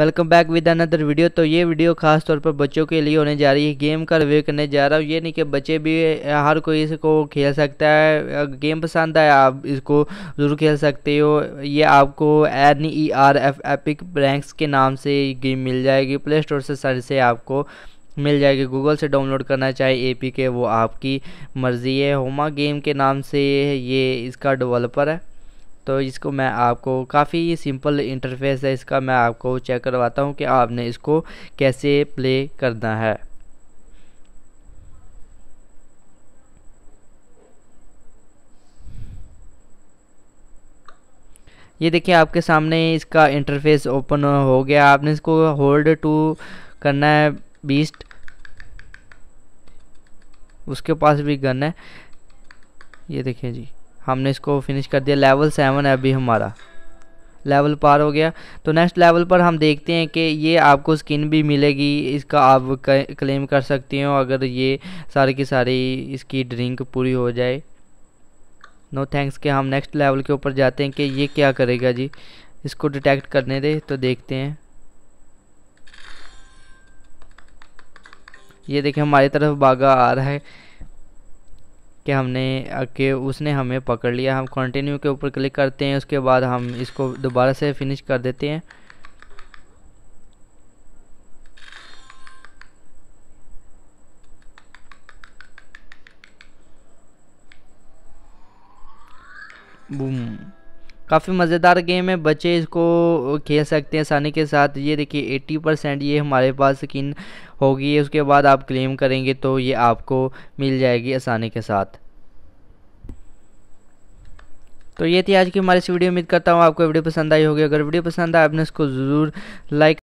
welcome back with another video तो ये video खास तौर पर बच्चों के लिए होने जा रही है गेम का रिव्यू करने जा रहा हूँ ये नहीं कि बच्चे भी हर कोई इसको खेल सकता है गेम पसंद आए आप इसको ज़रूर खेल सकते हो ये आपको N E R F epic ranks के नाम से गेम मिल जाएगी प्ले स्टोर से सर से आपको मिल जाएगी गूगल से डाउनलोड करना चाहे ए पी के वो आपकी मर्ज़ी है होमा गेम के नाम से ये इसका डेवलपर है तो इसको मैं आपको काफ़ी सिंपल इंटरफेस है इसका मैं आपको चेक करवाता हूँ कि आपने इसको कैसे प्ले करना है ये देखिए आपके सामने इसका इंटरफेस ओपन हो गया आपने इसको होल्ड टू करना है बीस्ट उसके पास भी गन है ये देखिए जी हमने इसको फिनिश कर दिया लेवल सेवन है अभी हमारा लेवल पार हो गया तो नेक्स्ट लेवल पर हम देखते हैं कि ये आपको स्किन भी मिलेगी इसका आप क्लेम कर सकते हो अगर ये सारी की सारी इसकी ड्रिंक पूरी हो जाए नो थैंक्स के हम नेक्स्ट लेवल के ऊपर जाते हैं कि ये क्या करेगा जी इसको डिटेक्ट करने दे तो देखते हैं ये देखें हमारी तरफ बागा आ रहा है कि हमने के उसने हमें पकड़ लिया हम कंटिन्यू के ऊपर क्लिक करते हैं उसके बाद हम इसको दोबारा से फिनिश कर देते हैं बूम काफ़ी मज़ेदार गेम है बच्चे इसको खेल सकते हैं आसानी के साथ ये देखिए 80 परसेंट ये हमारे पास स्किन होगी उसके बाद आप क्लेम करेंगे तो ये आपको मिल जाएगी आसानी के साथ तो ये थी आज की हमारी इस वीडियो उम्मीद करता हूँ आपको वीडियो पसंद आई होगी अगर वीडियो पसंद आए आपने इसको ज़रूर लाइक